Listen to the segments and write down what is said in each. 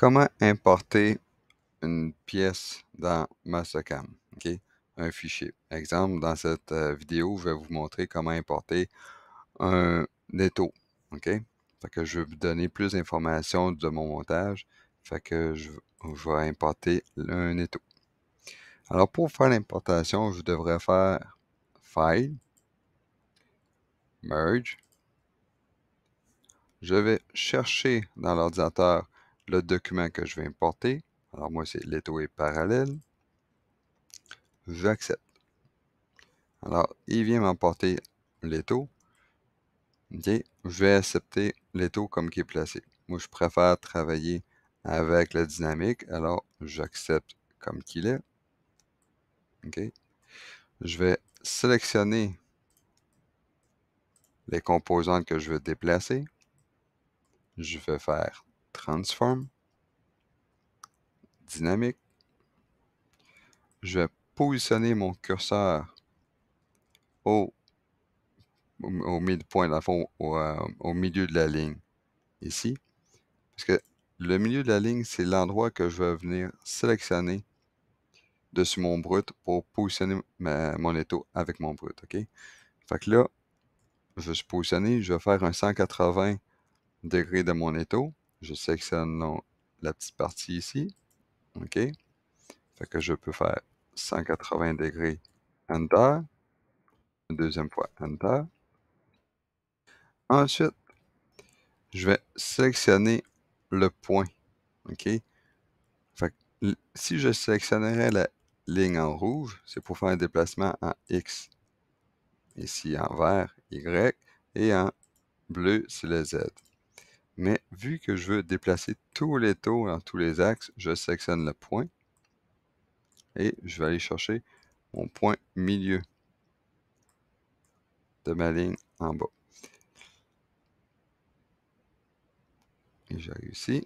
Comment importer une pièce dans Mastercam, Un fichier. Exemple, dans cette euh, vidéo, je vais vous montrer comment importer un netto, OK? que je vais vous donner plus d'informations de mon montage. Fait que je, vais importer un étau. Alors, pour faire l'importation, je devrais faire File, Merge. Je vais chercher dans l'ordinateur le document que je vais importer. Alors moi, c'est l'étau parallèle. J'accepte. Alors, il vient m'emporter l'étau. Okay. Je vais accepter l'étau comme qui est placé. Moi, je préfère travailler avec la dynamique, alors j'accepte comme qu'il est. ok. Je vais sélectionner les composantes que je veux déplacer. Je vais faire transform, dynamique. Je vais positionner mon curseur au, au, midpoint, euh, au, milieu de la ligne, ici. Parce que le milieu de la ligne, c'est l'endroit que je vais venir sélectionner dessus mon brut pour positionner mon étau avec mon brut, OK? Fait là, je vais se positionner, je vais faire un 180 degrés de mon étau. Je sélectionne non, la petite partie ici. OK. Fait que je peux faire 180 degrés, Enter. deuxième fois, Enter. Ensuite, je vais sélectionner le point. OK? si je sélectionnerais la ligne en rouge, c'est pour faire un déplacement en X. Ici en vert, Y. Et en bleu, c'est le Z. Mais vu que je veux déplacer tous les taux dans tous les axes, je sélectionne le point et je vais aller chercher mon point milieu de ma ligne en bas. Et j'ai réussi.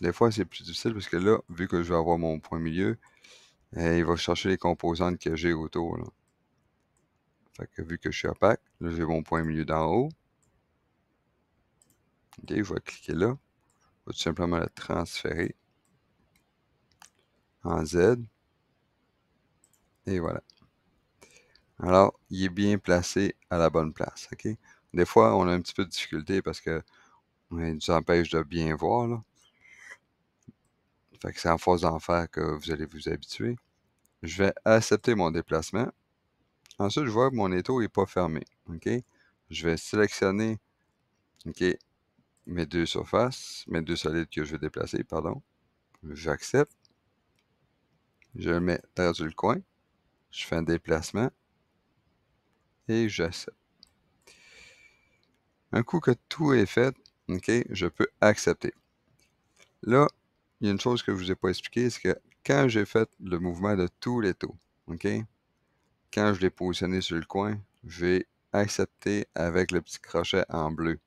Des fois, c'est plus difficile parce que là, vu que je vais avoir mon point milieu, eh, il va chercher les composantes que j'ai autour. que vu que je suis opaque, là j'ai mon point milieu d'en haut. OK, je vais cliquer là. Je vais tout simplement le transférer en Z. Et voilà. Alors, il est bien placé à la bonne place. OK? Des fois, on a un petit peu de difficulté parce que il nous empêche de bien voir. Fait que c'est en phase faire que vous allez vous habituer. Je vais accepter mon déplacement. Ensuite, je vois que mon étau n'est pas fermé. OK? Je vais sélectionner OK, mes deux surfaces, mes deux solides que je vais déplacer, pardon. J'accepte. Je le mets dans le coin. Je fais un déplacement. Et j'accepte. Un coup que tout est fait, OK, je peux accepter. Là, il y a une chose que je ne vous ai pas expliqué, c'est que quand j'ai fait le mouvement de tous les taux, OK, quand je l'ai positionné sur le coin, j'ai accepté avec le petit crochet en bleu.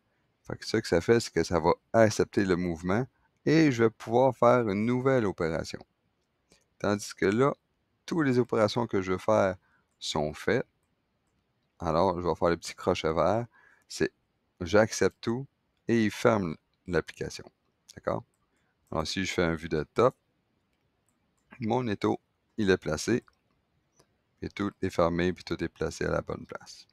Fait que ce que ça fait, c'est que ça va accepter le mouvement et je vais pouvoir faire une nouvelle opération. Tandis que là, toutes les opérations que je veux faire sont faites. Alors, je vais faire le petit crochet vert. C'est j'accepte tout et il ferme l'application. D'accord? Alors, si je fais un vue de top, mon étau, il est placé. Et tout est fermé, puis tout est placé à la bonne place.